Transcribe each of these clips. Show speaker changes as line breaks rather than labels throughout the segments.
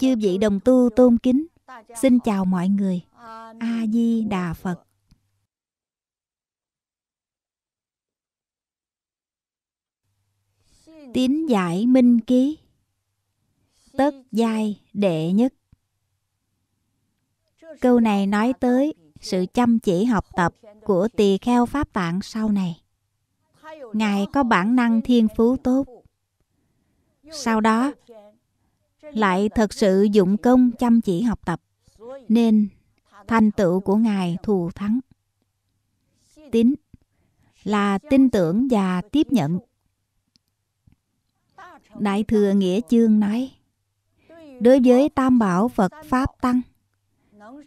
chư vị đồng tu tôn kính xin chào mọi người a di đà phật tín giải minh ký tất giai đệ nhất câu này nói tới sự chăm chỉ học tập của tỳ kheo pháp tạng sau này ngài có bản năng thiên phú tốt sau đó lại thật sự dụng công chăm chỉ học tập nên thành tựu của ngài thù thắng tín là tin tưởng và tiếp nhận đại thừa nghĩa chương nói đối với tam bảo phật pháp tăng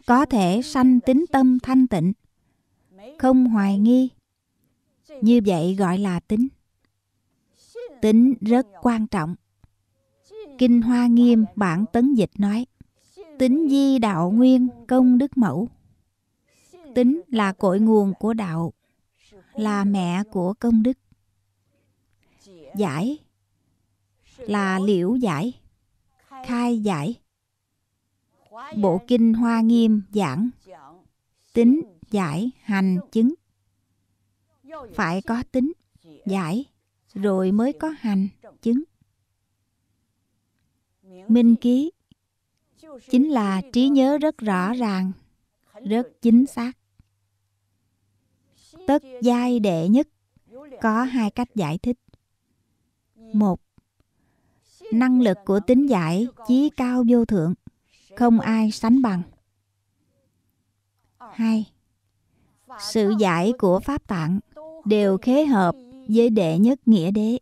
có thể sanh tính tâm thanh tịnh không hoài nghi như vậy gọi là tính tính rất quan trọng Kinh Hoa Nghiêm bản tấn dịch nói Tính di đạo nguyên công đức mẫu Tính là cội nguồn của đạo Là mẹ của công đức Giải Là liễu giải Khai giải Bộ Kinh Hoa Nghiêm giảng Tính giải hành chứng Phải có tính giải Rồi mới có hành chứng minh ký chính là trí nhớ rất rõ ràng rất chính xác tất giai đệ nhất có hai cách giải thích một năng lực của tính giải chí cao vô thượng không ai sánh bằng hai sự giải của pháp tạng đều khế hợp với đệ nhất nghĩa đế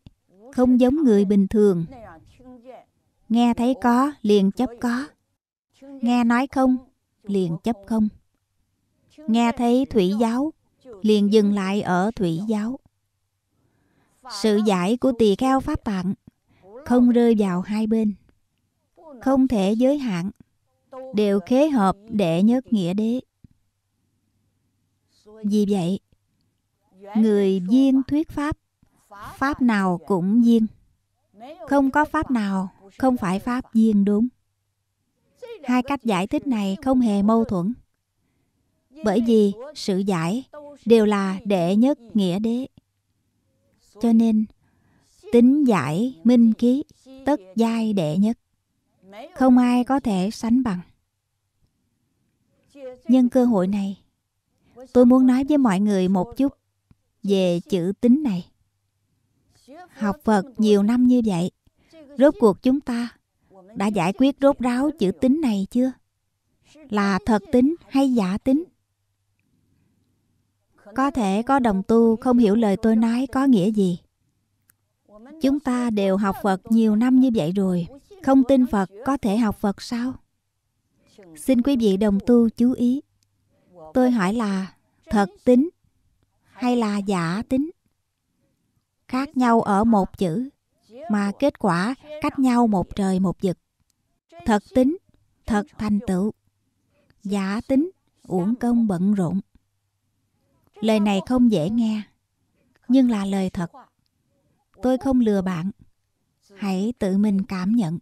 không giống người bình thường Nghe thấy có, liền chấp có. Nghe nói không, liền chấp không. Nghe thấy thủy giáo, liền dừng lại ở thủy giáo. Sự giải của tỳ kheo pháp tạng không rơi vào hai bên, không thể giới hạn, đều khế hợp để nhất nghĩa đế. Vì vậy, người viên thuyết pháp, pháp nào cũng viên không có pháp nào không phải pháp viên đúng hai cách giải thích này không hề mâu thuẫn bởi vì sự giải đều là đệ nhất nghĩa đế cho nên tính giải minh ký tất giai đệ nhất không ai có thể sánh bằng nhân cơ hội này tôi muốn nói với mọi người một chút về chữ tính này học Phật nhiều năm như vậy, rốt cuộc chúng ta đã giải quyết rốt ráo chữ tính này chưa? Là thật tính hay giả tính? Có thể có đồng tu không hiểu lời tôi nói có nghĩa gì. Chúng ta đều học Phật nhiều năm như vậy rồi, không tin Phật có thể học Phật sao? Xin quý vị đồng tu chú ý. Tôi hỏi là thật tính hay là giả tính? khác nhau ở một chữ mà kết quả cách nhau một trời một vực thật tính thật thành tựu giả tính uổng công bận rộn lời này không dễ nghe nhưng là lời thật tôi không lừa bạn hãy tự mình cảm nhận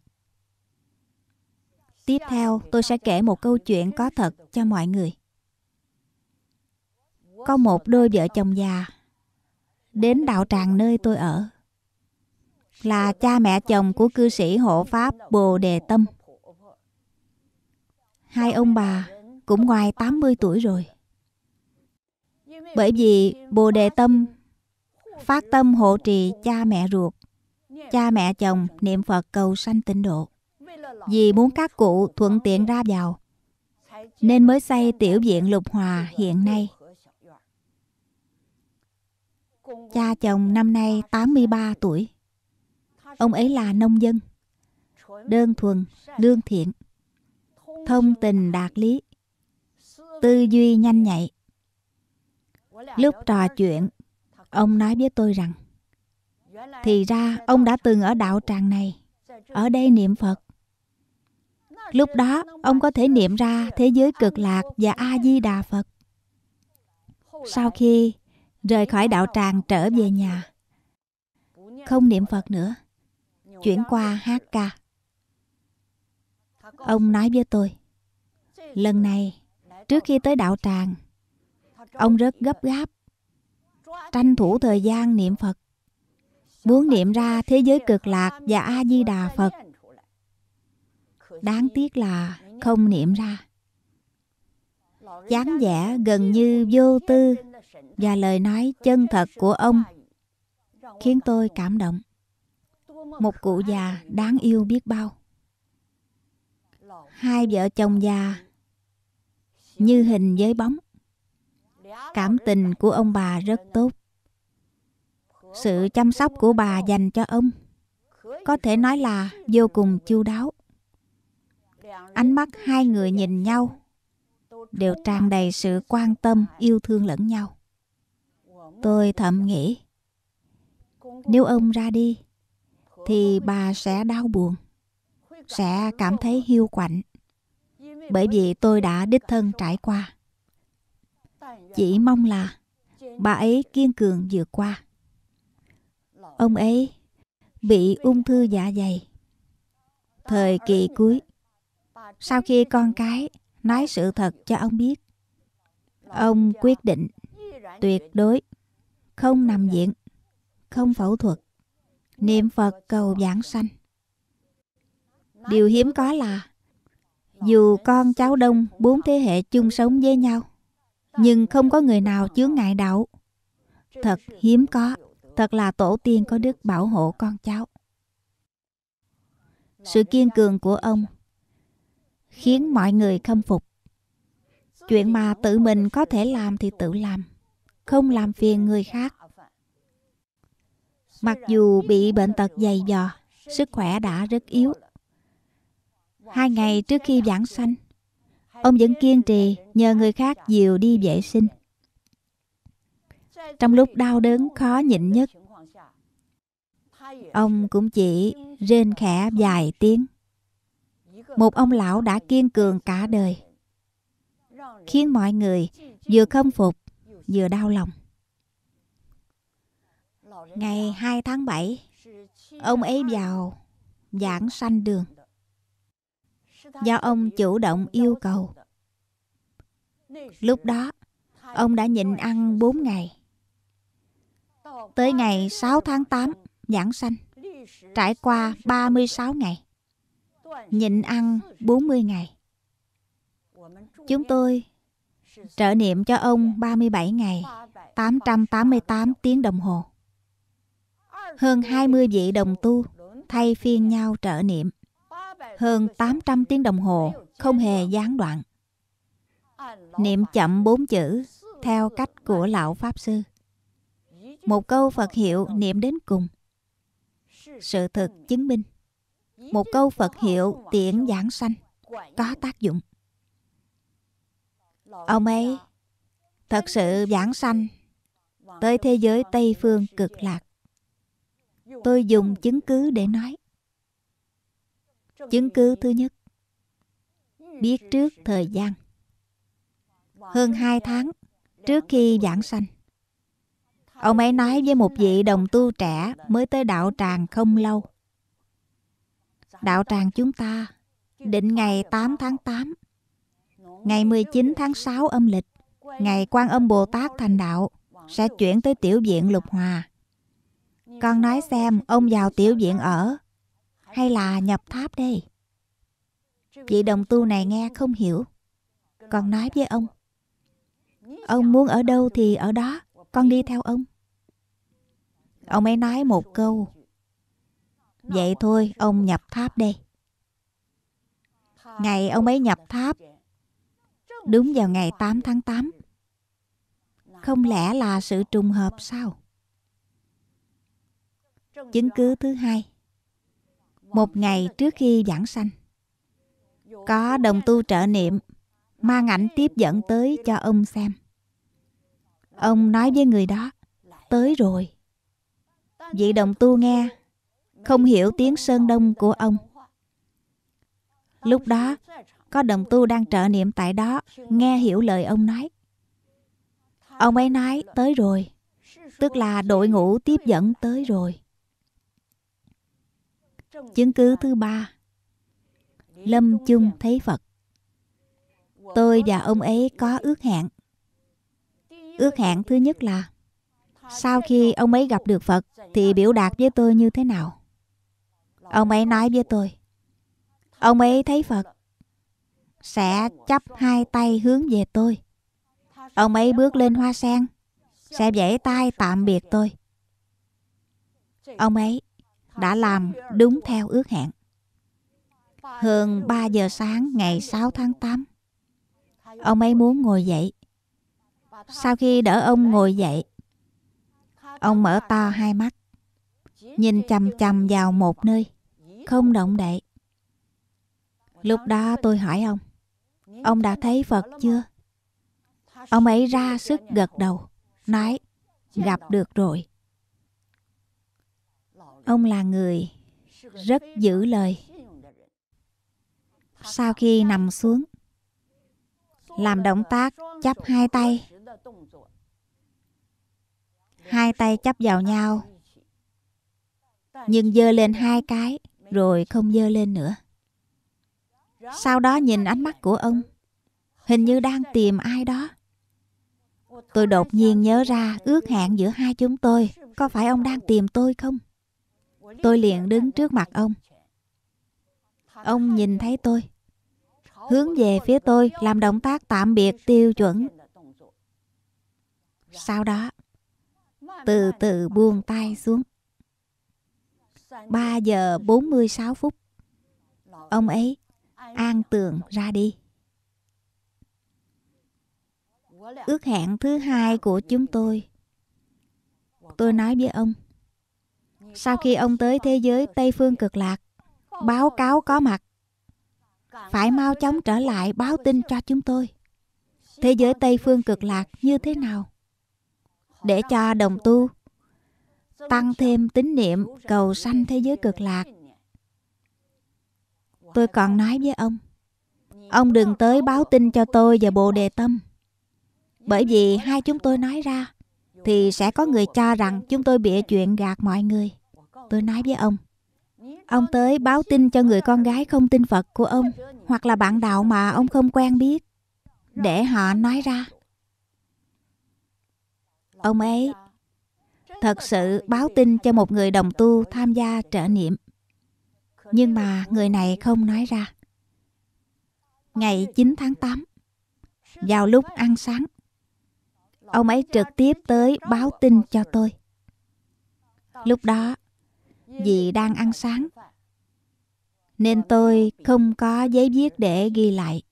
tiếp theo tôi sẽ kể một câu chuyện có thật cho mọi người có một đôi vợ chồng già đến đạo tràng nơi tôi ở là cha mẹ chồng của cư sĩ hộ pháp Bồ Đề Tâm. Hai ông bà cũng ngoài 80 tuổi rồi. Bởi vì Bồ Đề Tâm phát tâm hộ trì cha mẹ ruột, cha mẹ chồng niệm Phật cầu sanh tịnh độ. Vì muốn các cụ thuận tiện ra vào, nên mới xây tiểu viện Lục Hòa hiện nay. Cha chồng năm nay 83 tuổi. Ông ấy là nông dân, đơn thuần, lương thiện, thông tình đạt lý, tư duy nhanh nhạy. Lúc trò chuyện, ông nói với tôi rằng thì ra ông đã từng ở đạo tràng này, ở đây niệm Phật. Lúc đó, ông có thể niệm ra thế giới cực lạc và A Di Đà Phật. Sau khi rời khỏi đạo tràng trở về nhà không niệm phật nữa chuyển qua hát ca ông nói với tôi lần này trước khi tới đạo tràng ông rất gấp gáp tranh thủ thời gian niệm phật muốn niệm ra thế giới cực lạc và a di đà phật đáng tiếc là không niệm ra dáng vẻ gần như vô tư và lời nói chân thật của ông khiến tôi cảm động. Một cụ già đáng yêu biết bao. Hai vợ chồng già như hình với bóng. Cảm tình của ông bà rất tốt. Sự chăm sóc của bà dành cho ông có thể nói là vô cùng chu đáo. Ánh mắt hai người nhìn nhau đều tràn đầy sự quan tâm, yêu thương lẫn nhau. Tôi thầm nghĩ, nếu ông ra đi, thì bà sẽ đau buồn, sẽ cảm thấy hiu quạnh, bởi vì tôi đã đích thân trải qua. Chỉ mong là bà ấy kiên cường vượt qua. Ông ấy bị ung thư dạ dày. Thời kỳ cuối, sau khi con cái nói sự thật cho ông biết, ông quyết định tuyệt đối không nằm viện, không phẫu thuật, niệm Phật cầu giảng sanh. Điều hiếm có là dù con cháu đông bốn thế hệ chung sống với nhau, nhưng không có người nào chướng ngại đạo. Thật hiếm có, thật là tổ tiên có đức bảo hộ con cháu. Sự kiên cường của ông khiến mọi người khâm phục. Chuyện mà tự mình có thể làm thì tự làm không làm phiền người khác. Mặc dù bị bệnh tật dày dò, sức khỏe đã rất yếu. Hai ngày trước khi giảng sanh, ông vẫn kiên trì nhờ người khác dìu đi vệ sinh. Trong lúc đau đớn khó nhịn nhất, ông cũng chỉ rên khẽ vài tiếng. Một ông lão đã kiên cường cả đời, khiến mọi người vừa không phục vừa đau lòng. Ngày 2 tháng 7, ông ấy vào giảng sanh đường. Do ông chủ động yêu cầu. Lúc đó, ông đã nhịn ăn 4 ngày. Tới ngày 6 tháng 8, giảng sanh, trải qua 36 ngày. Nhịn ăn 40 ngày. Chúng tôi trợ niệm cho ông 37 ngày, 888 tiếng đồng hồ. Hơn 20 vị đồng tu thay phiên nhau trợ niệm. Hơn 800 tiếng đồng hồ không hề gián đoạn. Niệm chậm bốn chữ theo cách của lão Pháp Sư. Một câu Phật hiệu niệm đến cùng. Sự thực chứng minh. Một câu Phật hiệu tiễn giảng sanh có tác dụng. Ông ấy thật sự giảng sanh tới thế giới Tây Phương cực lạc. Tôi dùng chứng cứ để nói. Chứng cứ thứ nhất, biết trước thời gian. Hơn hai tháng trước khi giảng sanh, ông ấy nói với một vị đồng tu trẻ mới tới đạo tràng không lâu. Đạo tràng chúng ta định ngày 8 tháng 8 ngày 19 tháng 6 âm lịch, ngày Quan Âm Bồ Tát thành đạo sẽ chuyển tới tiểu viện Lục Hòa. Con nói xem ông vào tiểu viện ở hay là nhập tháp đây? Vị đồng tu này nghe không hiểu. Con nói với ông. Ông muốn ở đâu thì ở đó, con đi theo ông. Ông ấy nói một câu. Vậy thôi, ông nhập tháp đây. Ngày ông ấy nhập tháp đúng vào ngày 8 tháng 8. Không lẽ là sự trùng hợp sao? Chứng cứ thứ hai. Một ngày trước khi giảng sanh, có đồng tu trợ niệm mang ảnh tiếp dẫn tới cho ông xem. Ông nói với người đó, tới rồi. Vị đồng tu nghe, không hiểu tiếng Sơn Đông của ông. Lúc đó, có đồng tu đang trợ niệm tại đó, nghe hiểu lời ông nói. Ông ấy nói tới rồi, tức là đội ngũ tiếp dẫn tới rồi. Chứng cứ thứ ba Lâm chung thấy Phật Tôi và ông ấy có ước hẹn Ước hẹn thứ nhất là Sau khi ông ấy gặp được Phật Thì biểu đạt với tôi như thế nào Ông ấy nói với tôi Ông ấy thấy Phật sẽ chắp hai tay hướng về tôi. Ông ấy bước lên hoa sen, sẽ vẫy tay tạm biệt tôi. Ông ấy đã làm đúng theo ước hẹn. Hơn 3 giờ sáng ngày 6 tháng 8, ông ấy muốn ngồi dậy. Sau khi đỡ ông ngồi dậy, ông mở to hai mắt, nhìn chằm chằm vào một nơi, không động đậy. Lúc đó tôi hỏi ông Ông đã thấy Phật chưa? Ông ấy ra sức gật đầu, nói, gặp được rồi. Ông là người rất giữ lời. Sau khi nằm xuống, làm động tác chắp hai tay. Hai tay chắp vào nhau, nhưng dơ lên hai cái rồi không dơ lên nữa. Sau đó nhìn ánh mắt của ông Hình như đang tìm ai đó Tôi đột nhiên nhớ ra ước hẹn giữa hai chúng tôi Có phải ông đang tìm tôi không? Tôi liền đứng trước mặt ông Ông nhìn thấy tôi Hướng về phía tôi làm động tác tạm biệt tiêu chuẩn Sau đó Từ từ buông tay xuống 3 giờ 46 phút Ông ấy an tường ra đi ước hẹn thứ hai của chúng tôi tôi nói với ông sau khi ông tới thế giới tây phương cực lạc báo cáo có mặt phải mau chóng trở lại báo tin cho chúng tôi thế giới tây phương cực lạc như thế nào để cho đồng tu tăng thêm tín niệm cầu sanh thế giới cực lạc tôi còn nói với ông ông đừng tới báo tin cho tôi và bồ đề tâm bởi vì hai chúng tôi nói ra thì sẽ có người cho rằng chúng tôi bịa chuyện gạt mọi người tôi nói với ông ông tới báo tin cho người con gái không tin phật của ông hoặc là bạn đạo mà ông không quen biết để họ nói ra ông ấy thật sự báo tin cho một người đồng tu tham gia trợ niệm nhưng mà người này không nói ra. Ngày 9 tháng 8, vào lúc ăn sáng, ông ấy trực tiếp tới báo tin cho tôi. Lúc đó, vì đang ăn sáng, nên tôi không có giấy viết để ghi lại.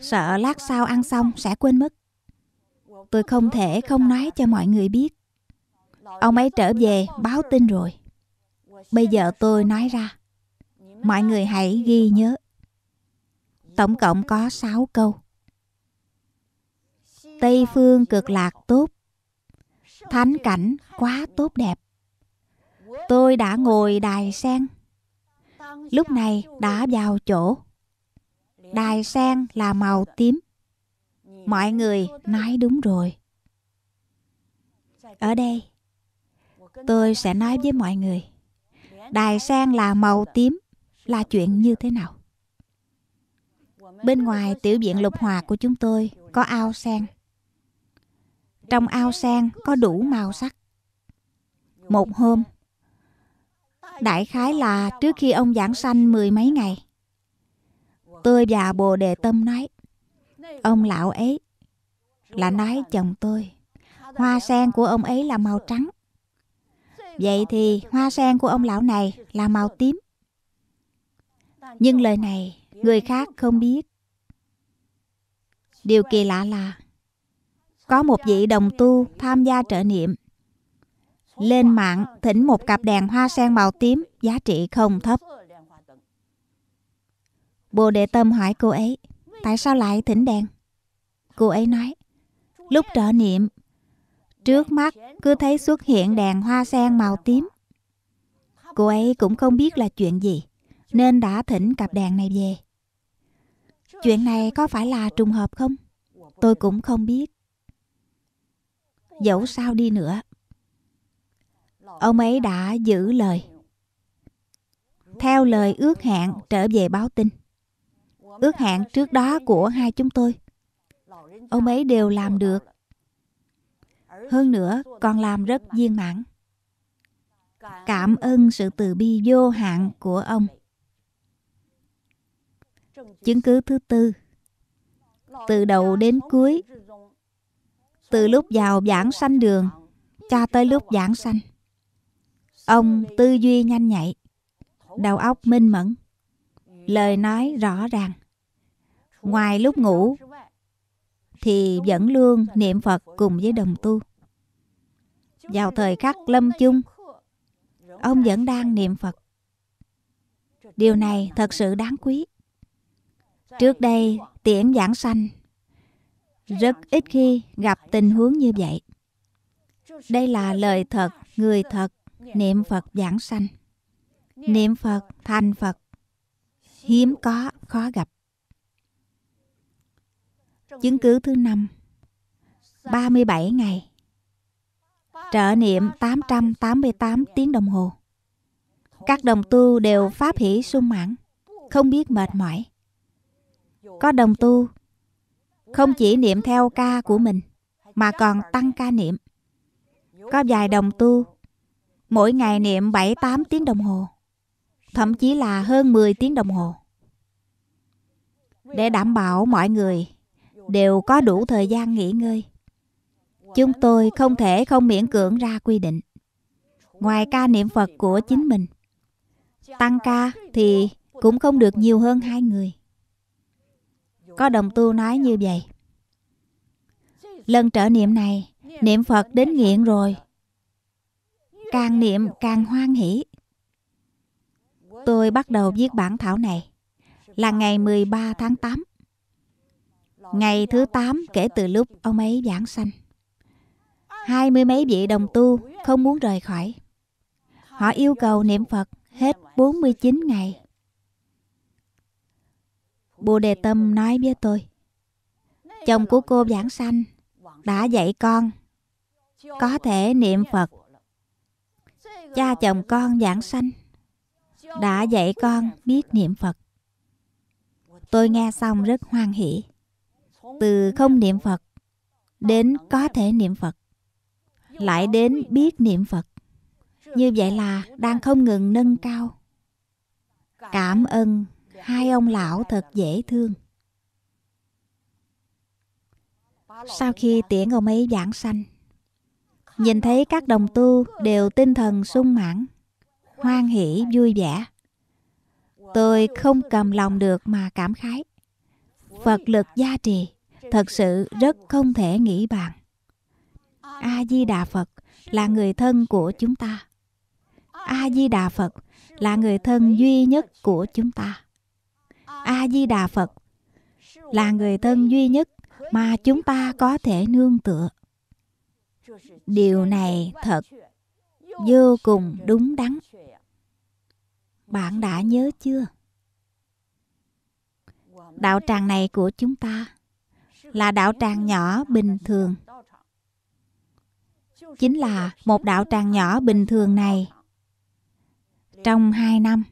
Sợ lát sau ăn xong sẽ quên mất. Tôi không thể không nói cho mọi người biết. Ông ấy trở về báo tin rồi. Bây giờ tôi nói ra Mọi người hãy ghi nhớ. Tổng cộng có 6 câu. Tây phương cực lạc tốt. Thánh cảnh quá tốt đẹp. Tôi đã ngồi đài sen. Lúc này đã vào chỗ. Đài sen là màu tím. Mọi người nói đúng rồi. Ở đây, tôi sẽ nói với mọi người. Đài sen là màu tím là chuyện như thế nào bên ngoài tiểu viện lục hòa của chúng tôi có ao sen trong ao sen có đủ màu sắc một hôm đại khái là trước khi ông giảng sanh mười mấy ngày tôi và bồ đề tâm nói ông lão ấy là nói chồng tôi hoa sen của ông ấy là màu trắng vậy thì hoa sen của ông lão này là màu tím nhưng lời này người khác không biết điều kỳ lạ là có một vị đồng tu tham gia trợ niệm lên mạng thỉnh một cặp đèn hoa sen màu tím giá trị không thấp bồ đề tâm hỏi cô ấy tại sao lại thỉnh đèn cô ấy nói lúc trợ niệm trước mắt cứ thấy xuất hiện đèn hoa sen màu tím cô ấy cũng không biết là chuyện gì nên đã thỉnh cặp đàn này về. Chuyện này có phải là trùng hợp không? Tôi cũng không biết. Dẫu sao đi nữa, ông ấy đã giữ lời. Theo lời ước hẹn trở về báo tin. Ước hẹn trước đó của hai chúng tôi. Ông ấy đều làm được. Hơn nữa còn làm rất viên mãn. Cảm ơn sự từ bi vô hạn của ông. Chứng cứ thứ tư Từ đầu đến cuối Từ lúc vào giảng sanh đường Cho tới lúc giảng sanh Ông tư duy nhanh nhạy Đầu óc minh mẫn Lời nói rõ ràng Ngoài lúc ngủ Thì vẫn luôn niệm Phật cùng với đồng tu Vào thời khắc lâm chung Ông vẫn đang niệm Phật Điều này thật sự đáng quý Trước đây, tiễn giảng sanh rất ít khi gặp tình huống như vậy. Đây là lời thật, người thật, niệm Phật giảng sanh. Niệm Phật thành Phật, hiếm có, khó gặp. Chứng cứ thứ năm 37 ngày Trợ niệm 888 tiếng đồng hồ Các đồng tu đều pháp hỷ sung mãn Không biết mệt mỏi có đồng tu không chỉ niệm theo ca của mình mà còn tăng ca niệm. Có vài đồng tu mỗi ngày niệm 7-8 tiếng đồng hồ, thậm chí là hơn 10 tiếng đồng hồ. Để đảm bảo mọi người đều có đủ thời gian nghỉ ngơi. Chúng tôi không thể không miễn cưỡng ra quy định. Ngoài ca niệm Phật của chính mình, tăng ca thì cũng không được nhiều hơn hai người có đồng tu nói như vậy lần trở niệm này niệm phật đến nghiện rồi càng niệm càng hoan hỷ tôi bắt đầu viết bản thảo này là ngày 13 tháng 8 ngày thứ 8 kể từ lúc ông ấy giảng sanh hai mươi mấy vị đồng tu không muốn rời khỏi họ yêu cầu niệm phật hết 49 ngày Bồ Đề Tâm nói với tôi Chồng của cô giảng sanh Đã dạy con Có thể niệm Phật Cha chồng con giảng sanh Đã dạy con biết niệm Phật Tôi nghe xong rất hoan hỷ Từ không niệm Phật Đến có thể niệm Phật Lại đến biết niệm Phật Như vậy là đang không ngừng nâng cao Cảm ơn hai ông lão thật dễ thương sau khi tiễn ông ấy giảng sanh nhìn thấy các đồng tu đều tinh thần sung mãn hoan hỷ vui vẻ tôi không cầm lòng được mà cảm khái phật lực gia trì thật sự rất không thể nghĩ bàn a di đà phật là người thân của chúng ta a di đà phật là người thân duy nhất của chúng ta a di đà phật là người thân duy nhất mà chúng ta có thể nương tựa điều này thật vô cùng đúng đắn bạn đã nhớ chưa đạo tràng này của chúng ta là đạo tràng nhỏ bình thường chính là một đạo tràng nhỏ bình thường này trong hai năm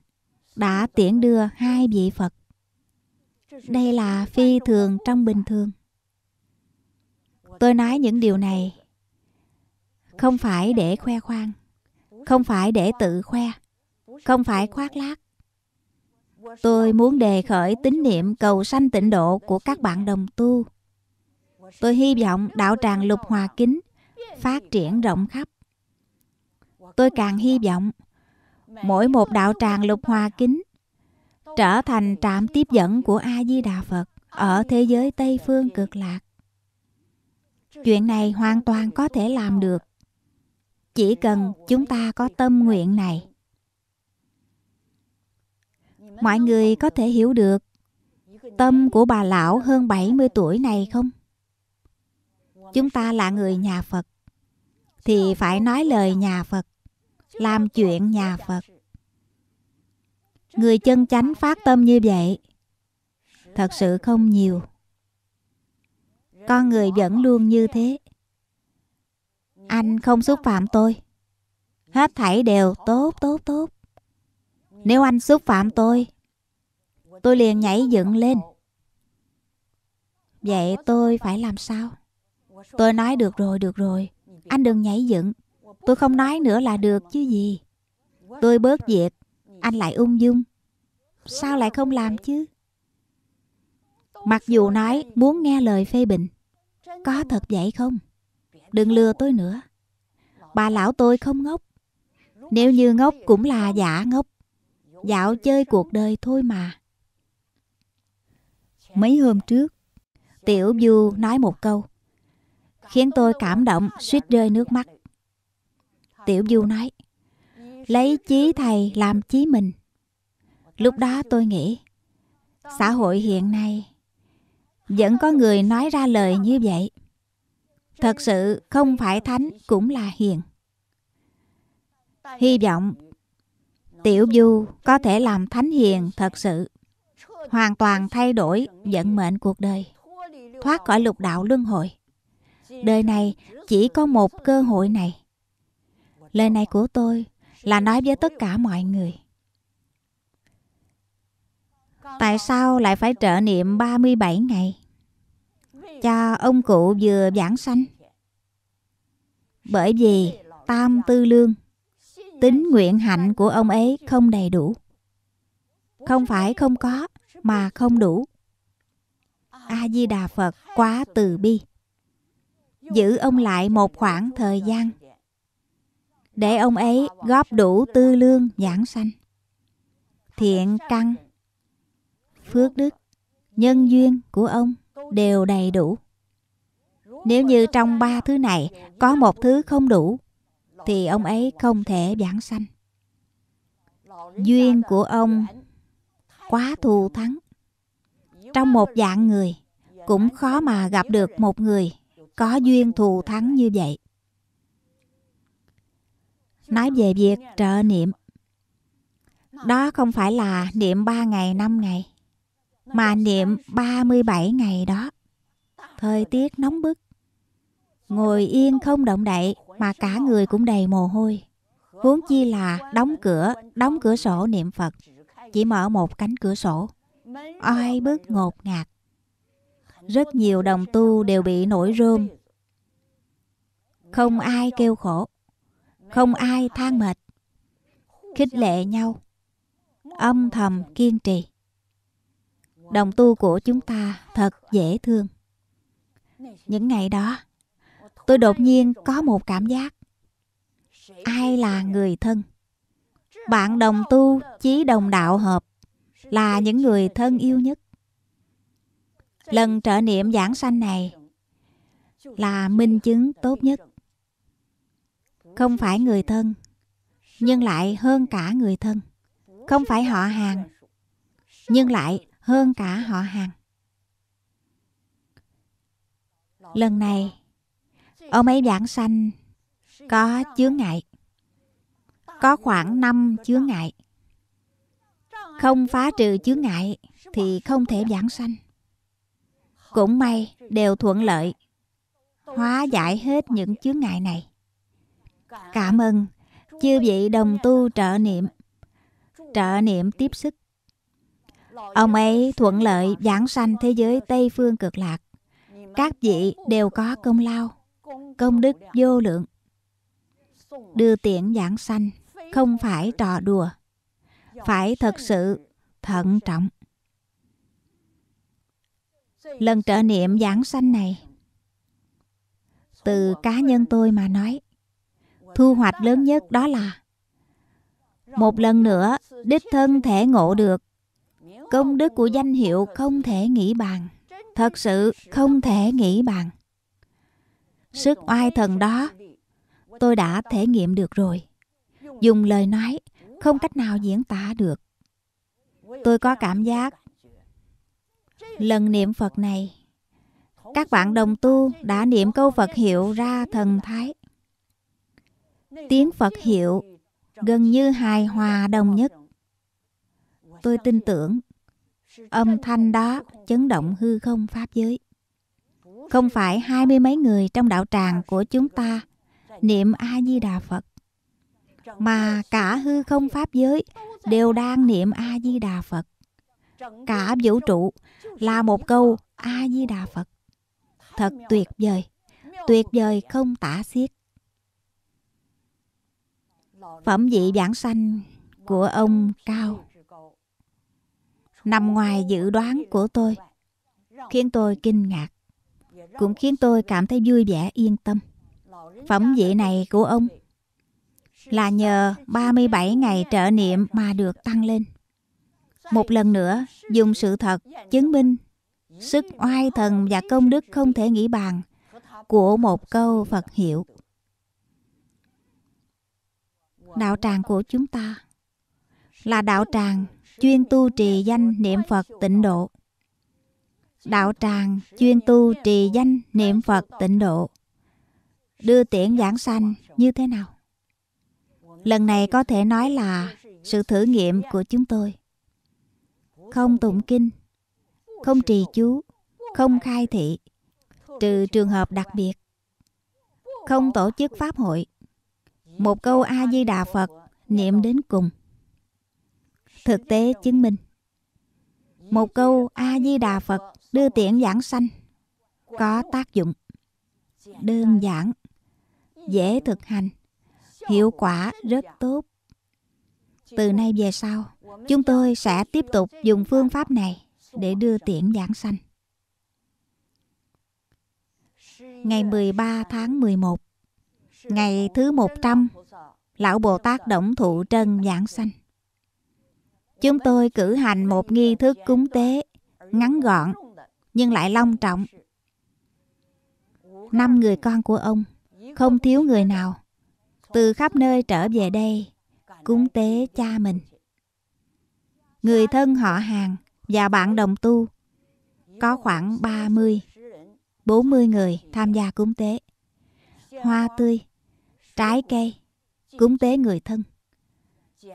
đã tiễn đưa hai vị phật đây là phi thường trong bình thường tôi nói những điều này không phải để khoe khoang không phải để tự khoe không phải khoác lác tôi muốn đề khởi tín niệm cầu sanh tịnh độ của các bạn đồng tu tôi hy vọng đạo tràng lục hòa kính phát triển rộng khắp tôi càng hy vọng mỗi một đạo tràng lục hòa kính trở thành trạm tiếp dẫn của A Di Đà Phật ở thế giới Tây phương cực lạc. Chuyện này hoàn toàn có thể làm được. Chỉ cần chúng ta có tâm nguyện này. Mọi người có thể hiểu được tâm của bà lão hơn 70 tuổi này không? Chúng ta là người nhà Phật thì phải nói lời nhà Phật, làm chuyện nhà Phật người chân chánh phát tâm như vậy thật sự không nhiều con người vẫn luôn như thế anh không xúc phạm tôi hết thảy đều tốt tốt tốt nếu anh xúc phạm tôi tôi liền nhảy dựng lên vậy tôi phải làm sao tôi nói được rồi được rồi anh đừng nhảy dựng tôi không nói nữa là được chứ gì tôi bớt việc anh lại ung dung sao lại không làm chứ? Mặc dù nói muốn nghe lời phê bình, có thật vậy không? Đừng lừa tôi nữa. Bà lão tôi không ngốc. Nếu như ngốc cũng là giả ngốc. Dạo chơi cuộc đời thôi mà. Mấy hôm trước, Tiểu Du nói một câu, khiến tôi cảm động suýt rơi nước mắt. Tiểu Du nói, lấy chí thầy làm chí mình Lúc đó tôi nghĩ, xã hội hiện nay vẫn có người nói ra lời như vậy. Thật sự không phải thánh cũng là hiền. Hy vọng Tiểu Du có thể làm thánh hiền thật sự, hoàn toàn thay đổi vận mệnh cuộc đời, thoát khỏi lục đạo luân hồi. Đời này chỉ có một cơ hội này. Lời này của tôi là nói với tất cả mọi người. Tại sao lại phải trợ niệm 37 ngày Cho ông cụ vừa giảng sanh Bởi vì tam tư lương Tính nguyện hạnh của ông ấy không đầy đủ Không phải không có mà không đủ A-di-đà Phật quá từ bi Giữ ông lại một khoảng thời gian Để ông ấy góp đủ tư lương giảng sanh Thiện căn phước đức, nhân duyên của ông đều đầy đủ. Nếu như trong ba thứ này có một thứ không đủ, thì ông ấy không thể giảng sanh. Duyên của ông quá thù thắng. Trong một dạng người, cũng khó mà gặp được một người có duyên thù thắng như vậy. Nói về việc trợ niệm, đó không phải là niệm ba ngày năm ngày mà niệm 37 ngày đó. Thời tiết nóng bức. Ngồi yên không động đậy mà cả người cũng đầy mồ hôi. Huống chi là đóng cửa, đóng cửa sổ niệm Phật. Chỉ mở một cánh cửa sổ. Oai bước ngột ngạt. Rất nhiều đồng tu đều bị nổi rơm. Không ai kêu khổ. Không ai than mệt. Khích lệ nhau. Âm thầm kiên trì đồng tu của chúng ta thật dễ thương những ngày đó tôi đột nhiên có một cảm giác ai là người thân bạn đồng tu chí đồng đạo hợp là những người thân yêu nhất lần trở niệm giảng sanh này là minh chứng tốt nhất không phải người thân nhưng lại hơn cả người thân không phải họ hàng nhưng lại hơn cả họ hàng. Lần này, ông ấy giảng sanh có chướng ngại. Có khoảng 5 chướng ngại. Không phá trừ chướng ngại thì không thể giảng sanh. Cũng may đều thuận lợi. Hóa giải hết những chướng ngại này. Cảm ơn chư vị đồng tu trợ niệm. Trợ niệm tiếp sức. Ông ấy thuận lợi giảng sanh thế giới Tây Phương cực lạc. Các vị đều có công lao, công đức vô lượng. Đưa tiện giảng sanh không phải trò đùa, phải thật sự thận trọng. Lần trợ niệm giảng sanh này, từ cá nhân tôi mà nói, thu hoạch lớn nhất đó là một lần nữa đích thân thể ngộ được công đức của danh hiệu không thể nghĩ bàn thật sự không thể nghĩ bàn sức oai thần đó tôi đã thể nghiệm được rồi dùng lời nói không cách nào diễn tả được tôi có cảm giác lần niệm phật này các bạn đồng tu đã niệm câu phật hiệu ra thần thái tiếng phật hiệu gần như hài hòa đồng nhất Tôi tin tưởng âm thanh đó chấn động hư không pháp giới. Không phải hai mươi mấy người trong đạo tràng của chúng ta niệm A-di-đà Phật, mà cả hư không pháp giới đều đang niệm A-di-đà Phật. Cả vũ trụ là một câu A-di-đà Phật. Thật tuyệt vời, tuyệt vời không tả xiết. Phẩm vị giảng sanh của ông cao nằm ngoài dự đoán của tôi khiến tôi kinh ngạc cũng khiến tôi cảm thấy vui vẻ yên tâm phẩm vị này của ông là nhờ 37 ngày trợ niệm mà được tăng lên một lần nữa dùng sự thật chứng minh sức oai thần và công đức không thể nghĩ bàn của một câu Phật hiệu. Đạo tràng của chúng ta là đạo tràng chuyên tu trì danh niệm Phật tịnh độ. Đạo tràng chuyên tu trì danh niệm Phật tịnh độ. Đưa tiễn giảng sanh như thế nào? Lần này có thể nói là sự thử nghiệm của chúng tôi. Không tụng kinh, không trì chú, không khai thị, trừ trường hợp đặc biệt. Không tổ chức pháp hội. Một câu A Di Đà Phật niệm đến cùng thực tế chứng minh một câu a di đà phật đưa tiễn giảng sanh có tác dụng đơn giản dễ thực hành hiệu quả rất tốt từ nay về sau chúng tôi sẽ tiếp tục dùng phương pháp này để đưa tiễn giảng sanh ngày 13 tháng 11 ngày thứ 100 lão Bồ Tát Động Thụ Trân giảng sanh Chúng tôi cử hành một nghi thức cúng tế ngắn gọn nhưng lại long trọng. Năm người con của ông không thiếu người nào từ khắp nơi trở về đây cúng tế cha mình. Người thân họ hàng và bạn đồng tu có khoảng 30 40 người tham gia cúng tế. Hoa tươi, trái cây, cúng tế người thân.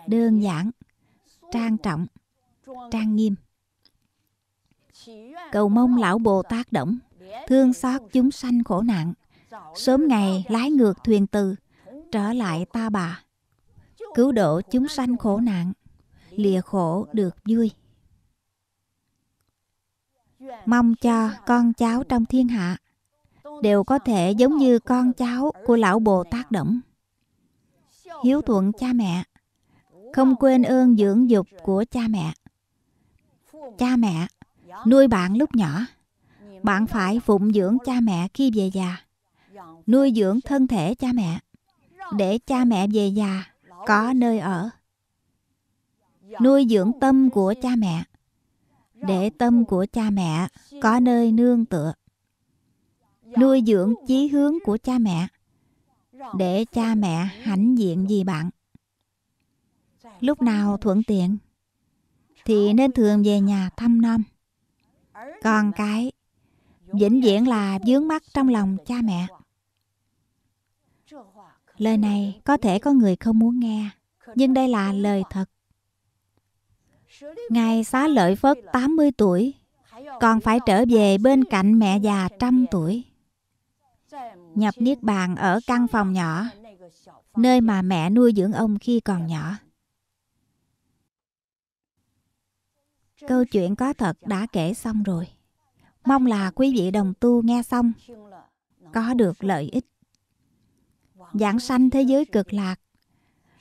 Đơn giản trang trọng, trang nghiêm. Cầu mong lão Bồ Tát động, thương xót chúng sanh khổ nạn, sớm ngày lái ngược thuyền từ, trở lại ta bà, cứu độ chúng sanh khổ nạn, lìa khổ được vui. Mong cho con cháu trong thiên hạ đều có thể giống như con cháu của lão Bồ Tát Động. Hiếu thuận cha mẹ, không quên ơn dưỡng dục của cha mẹ cha mẹ nuôi bạn lúc nhỏ bạn phải phụng dưỡng cha mẹ khi về già nuôi dưỡng thân thể cha mẹ để cha mẹ về già có nơi ở nuôi dưỡng tâm của cha mẹ để tâm của cha mẹ có nơi nương tựa nuôi dưỡng chí hướng của cha mẹ để cha mẹ hãnh diện vì bạn lúc nào thuận tiện thì nên thường về nhà thăm nom còn cái vĩnh viễn là dướng mắt trong lòng cha mẹ lời này có thể có người không muốn nghe nhưng đây là lời thật ngài xá lợi phất 80 tuổi còn phải trở về bên cạnh mẹ già trăm tuổi nhập niết bàn ở căn phòng nhỏ nơi mà mẹ nuôi dưỡng ông khi còn nhỏ Câu chuyện có thật đã kể xong rồi. Mong là quý vị đồng tu nghe xong có được lợi ích. Giảng sanh thế giới cực lạc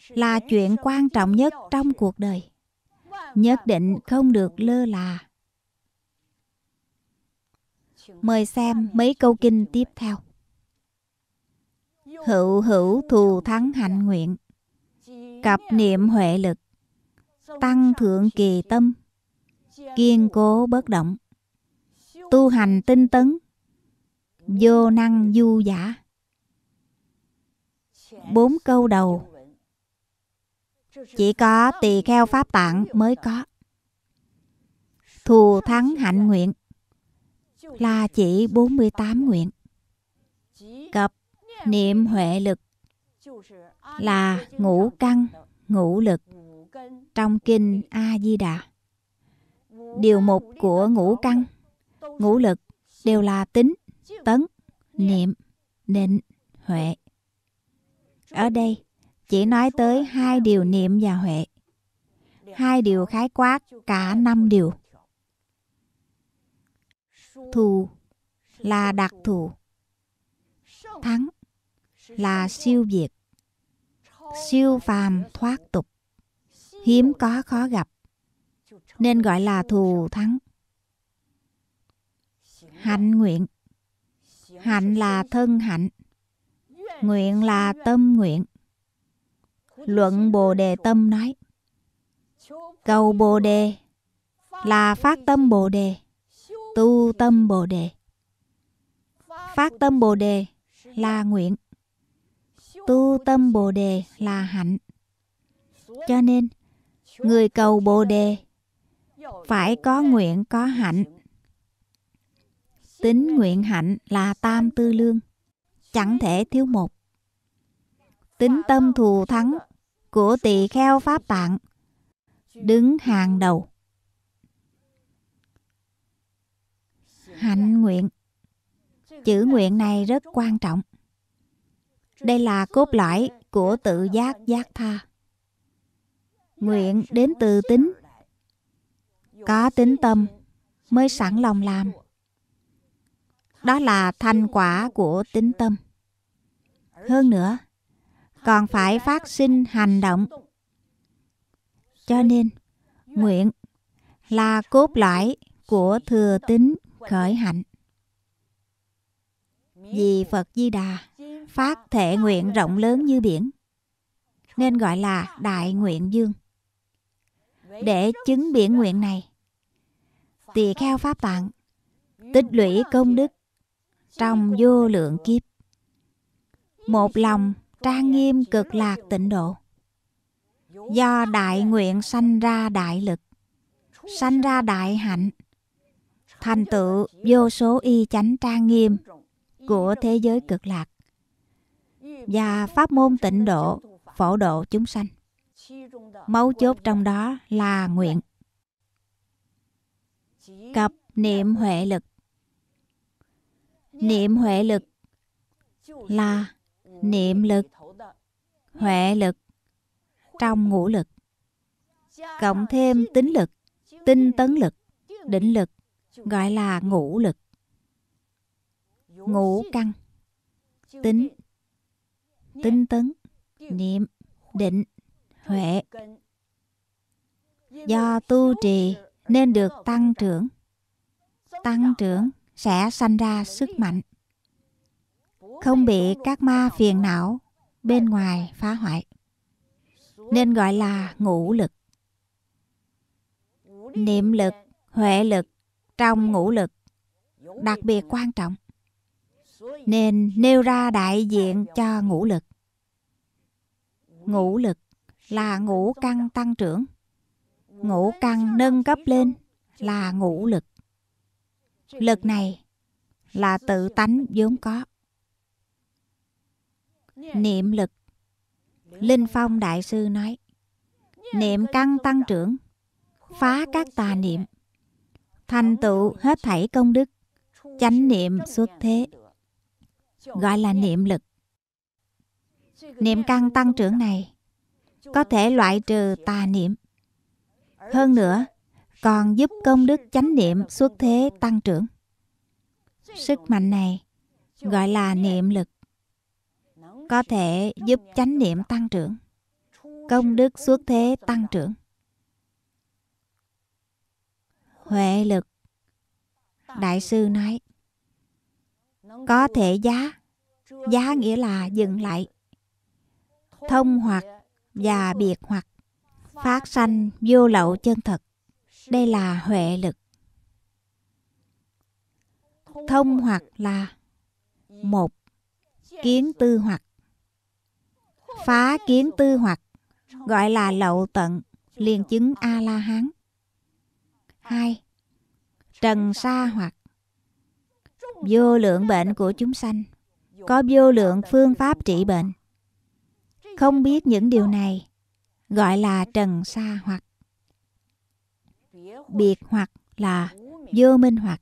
là chuyện quan trọng nhất trong cuộc đời. Nhất định không được lơ là. Mời xem mấy câu kinh tiếp theo. Hữu hữu thù thắng hạnh nguyện Cập niệm huệ lực Tăng thượng kỳ tâm kiên cố bất động tu hành tinh tấn vô năng du giả bốn câu đầu chỉ có tỳ kheo pháp tạng mới có thù thắng hạnh nguyện là chỉ 48 nguyện cập niệm huệ lực là ngũ căn ngũ lực trong kinh a di đà Điều một của ngũ căn, ngũ lực đều là tính, tấn, niệm, định, huệ. Ở đây chỉ nói tới hai điều niệm và huệ. Hai điều khái quát cả năm điều. Thù là đặc thù. Thắng là siêu việt. Siêu phàm thoát tục. Hiếm có khó gặp nên gọi là thù thắng. Hạnh nguyện Hạnh là thân hạnh Nguyện là tâm nguyện Luận Bồ Đề Tâm nói Cầu Bồ Đề là phát tâm Bồ Đề Tu tâm Bồ Đề Phát tâm Bồ Đề là nguyện Tu tâm Bồ Đề là hạnh Cho nên Người cầu Bồ Đề phải có nguyện có hạnh tính nguyện hạnh là tam tư lương chẳng thể thiếu một tính tâm thù thắng của tỳ kheo pháp tạng đứng hàng đầu hạnh nguyện chữ nguyện này rất quan trọng đây là cốt lõi của tự giác giác tha nguyện đến từ tính có tính tâm mới sẵn lòng làm đó là thành quả của tính tâm hơn nữa còn phải phát sinh hành động cho nên nguyện là cốt lõi của thừa tính khởi hạnh vì phật di đà phát thể nguyện rộng lớn như biển nên gọi là đại nguyện dương để chứng biển nguyện này tỳ kheo pháp tạng tích lũy công đức trong vô lượng kiếp một lòng trang nghiêm cực lạc tịnh độ do đại nguyện sanh ra đại lực sanh ra đại hạnh thành tựu vô số y chánh trang nghiêm của thế giới cực lạc và pháp môn tịnh độ phổ độ chúng sanh mấu chốt trong đó là nguyện cặp niệm huệ lực niệm huệ lực là niệm lực huệ lực trong ngũ lực cộng thêm tính lực tinh tấn lực định lực gọi là ngũ lực ngũ căn tính tinh tấn niệm định huệ do tu trì nên được tăng trưởng tăng trưởng sẽ sanh ra sức mạnh không bị các ma phiền não bên ngoài phá hoại nên gọi là ngũ lực niệm lực huệ lực trong ngũ lực đặc biệt quan trọng nên nêu ra đại diện cho ngũ lực ngũ lực là ngũ căn tăng trưởng ngũ căn nâng cấp lên là ngũ lực Lực này là tự tánh vốn có. Niệm lực Linh Phong Đại Sư nói Niệm căn tăng trưởng Phá các tà niệm Thành tựu hết thảy công đức Chánh niệm xuất thế Gọi là niệm lực Niệm căn tăng trưởng này Có thể loại trừ tà niệm Hơn nữa còn giúp công đức chánh niệm xuất thế tăng trưởng. Sức mạnh này gọi là niệm lực, có thể giúp chánh niệm tăng trưởng, công đức xuất thế tăng trưởng. Huệ lực Đại sư nói Có thể giá Giá nghĩa là dừng lại Thông hoặc và biệt hoặc Phát sanh vô lậu chân thật đây là huệ lực thông hoặc là một kiến tư hoặc phá kiến tư hoặc gọi là lậu tận liền chứng a la hán hai trần sa hoặc vô lượng bệnh của chúng sanh có vô lượng phương pháp trị bệnh không biết những điều này gọi là trần sa hoặc biệt hoặc là vô minh hoặc.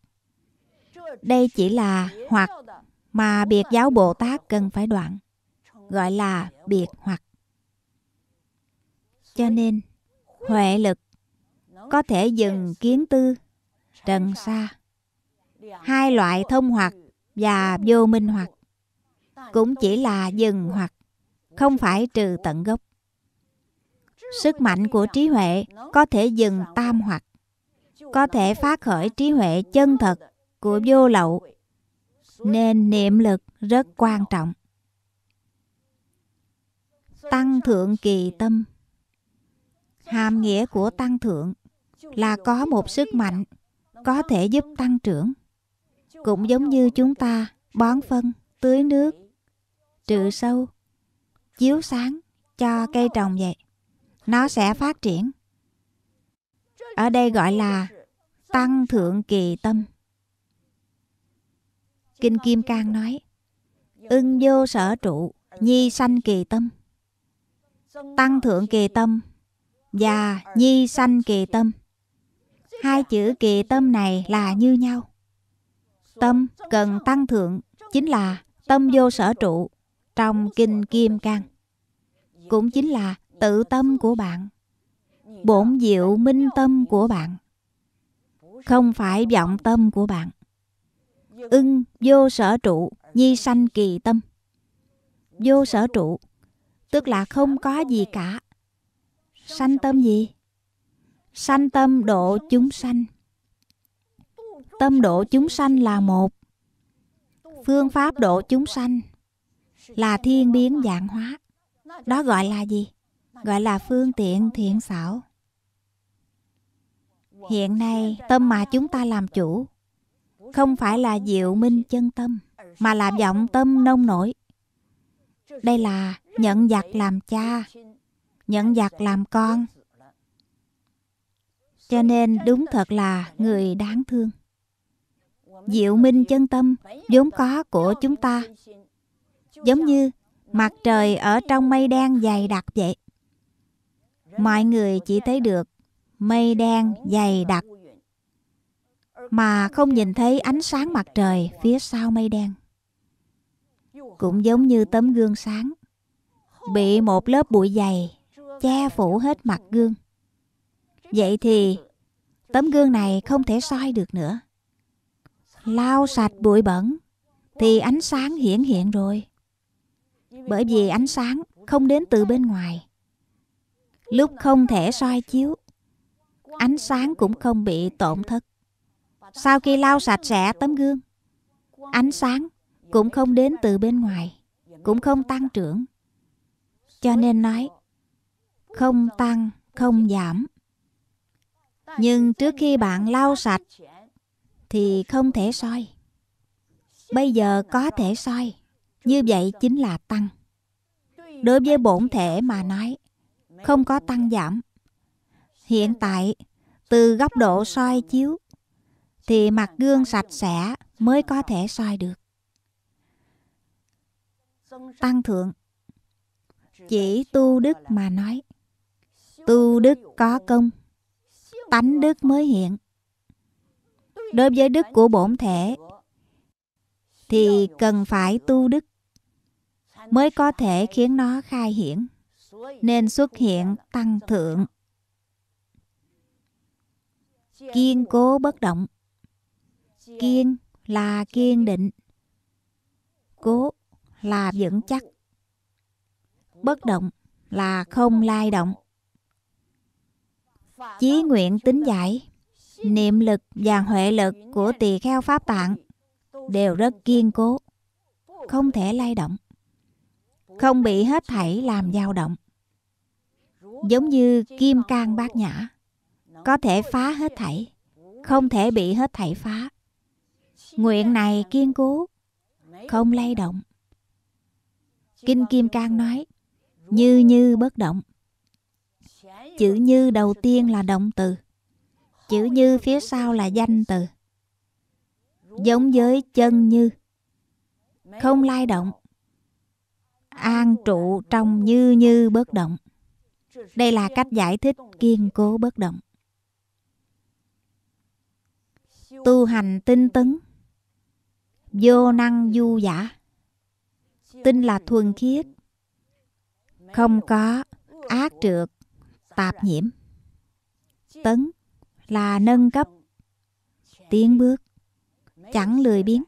Đây chỉ là hoặc mà biệt giáo Bồ Tát cần phải đoạn, gọi là biệt hoặc. Cho nên, huệ lực có thể dừng kiến tư, trần xa hai loại thông hoặc và vô minh hoặc, cũng chỉ là dừng hoặc, không phải trừ tận gốc. Sức mạnh của trí huệ có thể dừng tam hoặc, có thể phát khởi trí huệ chân thật của vô lậu. Nên niệm lực rất quan trọng. Tăng thượng kỳ tâm Hàm nghĩa của tăng thượng là có một sức mạnh có thể giúp tăng trưởng. Cũng giống như chúng ta bón phân, tưới nước, trừ sâu, chiếu sáng cho cây trồng vậy nó sẽ phát triển. Ở đây gọi là tăng thượng kỳ tâm. Kinh Kim Cang nói, ưng vô sở trụ, nhi sanh kỳ tâm. Tăng thượng kỳ tâm và nhi sanh kỳ tâm. Hai chữ kỳ tâm này là như nhau. Tâm cần tăng thượng chính là tâm vô sở trụ trong Kinh Kim Cang. Cũng chính là tự tâm của bạn bổn diệu minh tâm của bạn không phải vọng tâm của bạn ưng vô sở trụ nhi sanh kỳ tâm vô sở trụ tức là không có gì cả sanh tâm gì sanh tâm độ chúng sanh tâm độ chúng sanh là một phương pháp độ chúng sanh là thiên biến dạng hóa đó gọi là gì gọi là phương tiện thiện xảo hiện nay tâm mà chúng ta làm chủ không phải là diệu minh chân tâm mà là vọng tâm nông nổi đây là nhận giặc làm cha nhận giặc làm con cho nên đúng thật là người đáng thương diệu minh chân tâm vốn có của chúng ta giống như mặt trời ở trong mây đen dày đặc vậy mọi người chỉ thấy được mây đen dày đặc mà không nhìn thấy ánh sáng mặt trời phía sau mây đen cũng giống như tấm gương sáng bị một lớp bụi dày che phủ hết mặt gương vậy thì tấm gương này không thể soi được nữa lau sạch bụi bẩn thì ánh sáng hiển hiện rồi bởi vì ánh sáng không đến từ bên ngoài lúc không thể soi chiếu ánh sáng cũng không bị tổn thất sau khi lau sạch sẽ tấm gương ánh sáng cũng không đến từ bên ngoài cũng không tăng trưởng cho nên nói không tăng không giảm nhưng trước khi bạn lau sạch thì không thể soi bây giờ có thể soi như vậy chính là tăng đối với bổn thể mà nói không có tăng giảm. Hiện tại, từ góc độ soi chiếu, thì mặt gương sạch sẽ mới có thể soi được. Tăng thượng chỉ tu đức mà nói. Tu đức có công, tánh đức mới hiện. Đối với đức của bổn thể thì cần phải tu đức mới có thể khiến nó khai hiển nên xuất hiện tăng thượng. Kiên cố bất động. Kiên là kiên định. Cố là vững chắc. Bất động là không lai động. Chí nguyện tính giải, niệm lực và huệ lực của tỳ kheo pháp tạng đều rất kiên cố, không thể lay động, không bị hết thảy làm dao động giống như kim cang bát nhã có thể phá hết thảy không thể bị hết thảy phá nguyện này kiên cố không lay động kinh kim cang nói như như bất động chữ như đầu tiên là động từ chữ như phía sau là danh từ giống với chân như không lay động an trụ trong như như bất động đây là cách giải thích kiên cố bất động. Tu hành tinh tấn Vô năng du giả Tinh là thuần khiết Không có ác trượt Tạp nhiễm Tấn là nâng cấp Tiến bước Chẳng lười biếng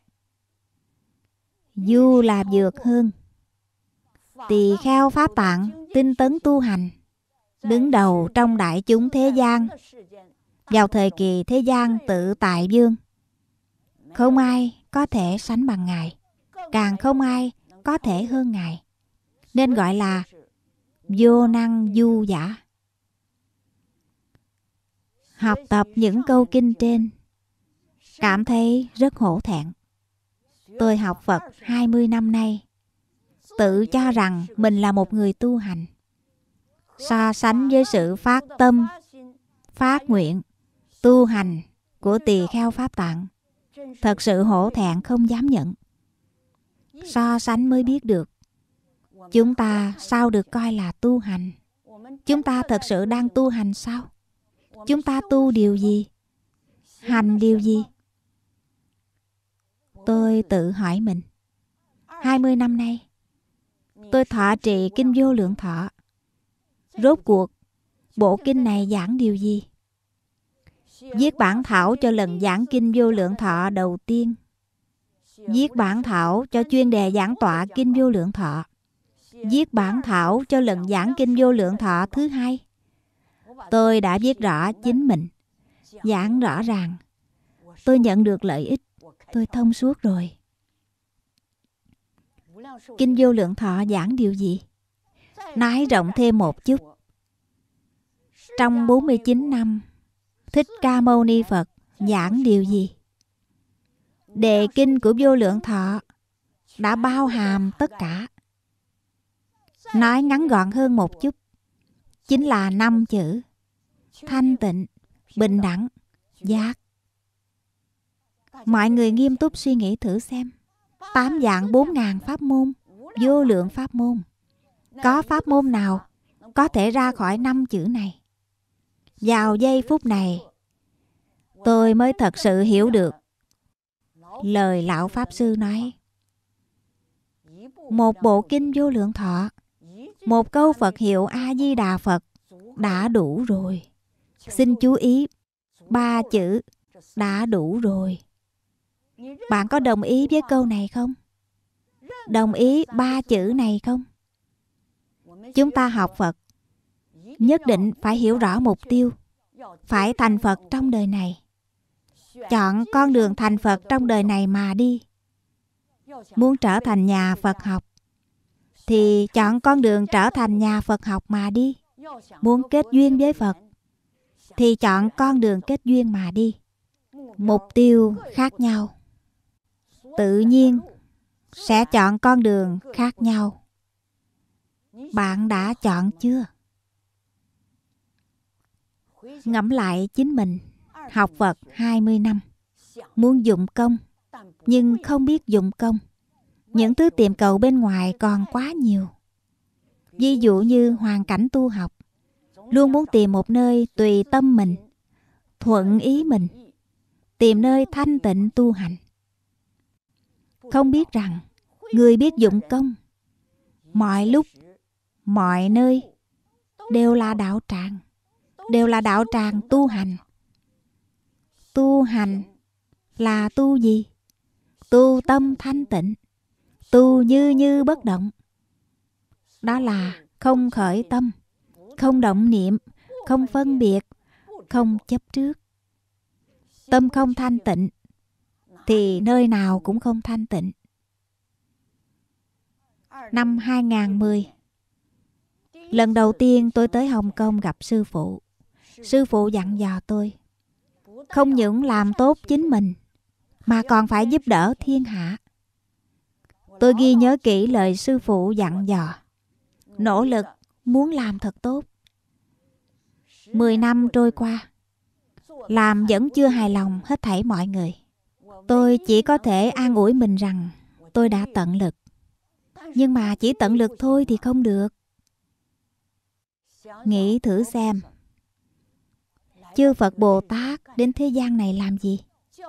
Du là dược hơn Tỳ kheo pháp tạng Tinh tấn tu hành đứng đầu trong đại chúng thế gian vào thời kỳ thế gian tự tại dương không ai có thể sánh bằng ngài càng không ai có thể hơn ngài nên gọi là vô năng du giả học tập những câu kinh trên cảm thấy rất hổ thẹn tôi học phật 20 năm nay tự cho rằng mình là một người tu hành so sánh với sự phát tâm, phát nguyện, tu hành của tỳ kheo Pháp Tạng. Thật sự hổ thẹn không dám nhận. So sánh mới biết được. Chúng ta sao được coi là tu hành? Chúng ta thật sự đang tu hành sao? Chúng ta tu điều gì? Hành điều gì? Tôi tự hỏi mình. 20 năm nay, tôi thọ trì kinh vô lượng thọ Rốt cuộc, bộ kinh này giảng điều gì? Viết bản thảo cho lần giảng kinh vô lượng thọ đầu tiên. Viết bản thảo cho chuyên đề giảng tọa kinh vô lượng thọ. Viết bản thảo cho lần giảng kinh vô lượng thọ thứ hai. Tôi đã viết rõ chính mình, giảng rõ ràng. Tôi nhận được lợi ích, tôi thông suốt rồi. Kinh vô lượng thọ giảng điều gì? Nói rộng thêm một chút Trong 49 năm Thích Ca Mâu Ni Phật giảng điều gì? Đề kinh của vô lượng thọ đã bao hàm tất cả. Nói ngắn gọn hơn một chút, chính là năm chữ thanh tịnh, bình đẳng, giác. Mọi người nghiêm túc suy nghĩ thử xem. Tám dạng bốn ngàn pháp môn, vô lượng pháp môn có pháp môn nào có thể ra khỏi năm chữ này vào giây phút này tôi mới thật sự hiểu được lời lão pháp sư nói một bộ kinh vô lượng thọ một câu phật hiệu a di đà phật đã đủ rồi xin chú ý ba chữ đã đủ rồi bạn có đồng ý với câu này không đồng ý ba chữ này không chúng ta học phật nhất định phải hiểu rõ mục tiêu phải thành phật trong đời này chọn con đường thành phật trong đời này mà đi muốn trở thành nhà phật học thì chọn con đường trở thành nhà phật học mà đi muốn kết duyên với phật thì chọn con đường kết duyên mà đi mục tiêu khác nhau tự nhiên sẽ chọn con đường khác nhau bạn đã chọn chưa ngẫm lại chính mình học Phật 20 năm muốn dụng công nhưng không biết dụng công những thứ tìm cầu bên ngoài còn quá nhiều ví dụ như hoàn cảnh tu học luôn muốn tìm một nơi tùy tâm mình thuận ý mình tìm nơi thanh tịnh tu hành không biết rằng người biết dụng công mọi lúc mọi nơi đều là đạo tràng đều là đạo tràng tu hành tu hành là tu gì tu tâm thanh tịnh tu như như bất động đó là không khởi tâm không động niệm không phân biệt không chấp trước tâm không thanh tịnh thì nơi nào cũng không thanh tịnh năm 2010 Lần đầu tiên tôi tới Hồng Kông gặp sư phụ. Sư phụ dặn dò tôi, không những làm tốt chính mình, mà còn phải giúp đỡ thiên hạ. Tôi ghi nhớ kỹ lời sư phụ dặn dò, nỗ lực muốn làm thật tốt. Mười năm trôi qua, làm vẫn chưa hài lòng hết thảy mọi người. Tôi chỉ có thể an ủi mình rằng tôi đã tận lực. Nhưng mà chỉ tận lực thôi thì không được. Nghĩ thử xem Chư Phật Bồ Tát đến thế gian này làm gì?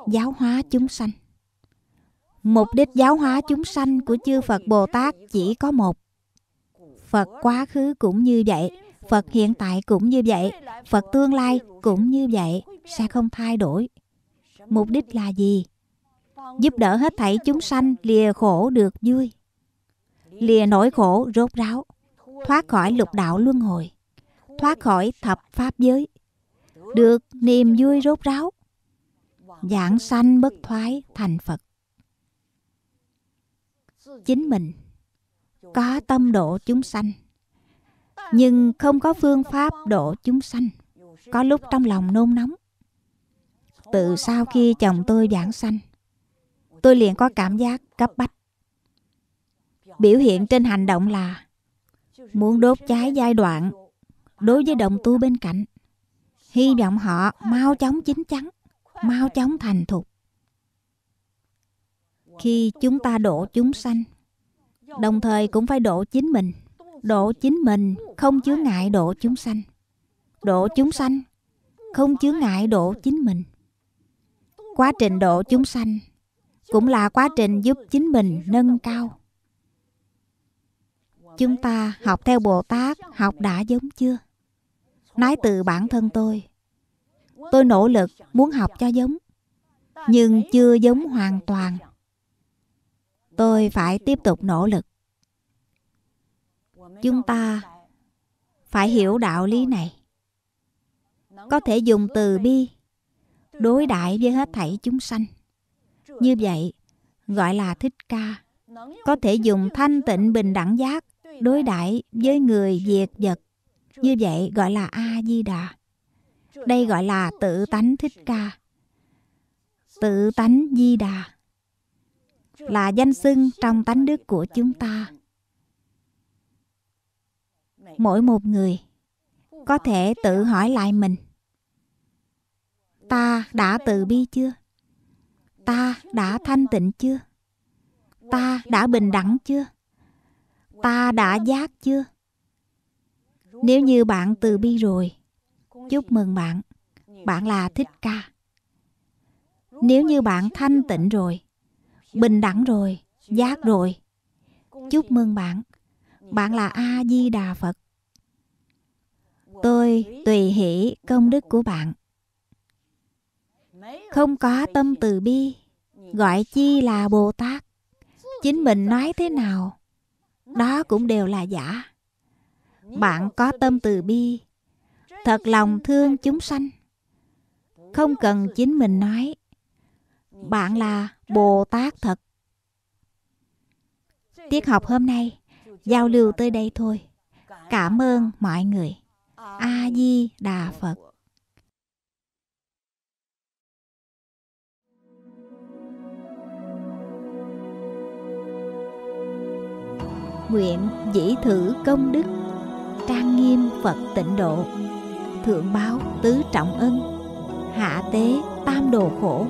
Giáo hóa chúng sanh Mục đích giáo hóa chúng sanh của chư Phật Bồ Tát chỉ có một Phật quá khứ cũng như vậy Phật hiện tại cũng như vậy Phật tương lai cũng như vậy Sẽ không thay đổi Mục đích là gì? Giúp đỡ hết thảy chúng sanh lìa khổ được vui Lìa nỗi khổ rốt ráo Thoát khỏi lục đạo luân hồi thoát khỏi thập pháp giới, được niềm vui rốt ráo, dạng sanh bất thoái thành Phật. Chính mình có tâm độ chúng sanh, nhưng không có phương pháp độ chúng sanh, có lúc trong lòng nôn nóng. Từ sau khi chồng tôi giảng sanh, tôi liền có cảm giác cấp bách. Biểu hiện trên hành động là muốn đốt cháy giai đoạn đối với đồng tu bên cạnh hy vọng họ mau chóng chín chắn mau chóng thành thục khi chúng ta độ chúng sanh đồng thời cũng phải độ chính mình độ chính mình không chứa ngại độ chúng sanh độ chúng sanh không chứa ngại độ chính mình quá trình độ chúng sanh cũng là quá trình giúp chính mình nâng cao chúng ta học theo bồ tát học đã giống chưa nói từ bản thân tôi tôi nỗ lực muốn học cho giống nhưng chưa giống hoàn toàn tôi phải tiếp tục nỗ lực chúng ta phải hiểu đạo lý này có thể dùng từ bi đối đại với hết thảy chúng sanh như vậy gọi là thích ca có thể dùng thanh tịnh bình đẳng giác đối đại với người diệt vật như vậy gọi là A-di-đà. Đây gọi là tự tánh thích ca. Tự tánh di đà là danh xưng trong tánh đức của chúng ta. Mỗi một người có thể tự hỏi lại mình. Ta đã từ bi chưa? Ta đã thanh tịnh chưa? Ta đã bình đẳng chưa? Ta đã giác chưa? Nếu như bạn từ bi rồi, chúc mừng bạn, bạn là thích ca. Nếu như bạn thanh tịnh rồi, bình đẳng rồi, giác rồi, chúc mừng bạn, bạn là A Di Đà Phật. Tôi tùy hỷ công đức của bạn. Không có tâm từ bi, gọi chi là Bồ Tát. Chính mình nói thế nào, đó cũng đều là giả bạn có tâm từ bi thật lòng thương chúng sanh không cần chính mình nói bạn là bồ tát thật tiết học hôm nay giao lưu tới đây thôi cảm ơn mọi người a di đà phật nguyện dĩ thử công đức trang nghiêm Phật tịnh độ Thượng báo tứ trọng ân Hạ tế tam đồ khổ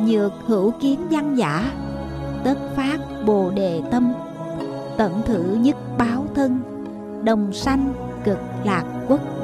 Nhược hữu kiến văn giả Tất phát bồ đề tâm Tận thử nhất báo thân Đồng sanh cực lạc quốc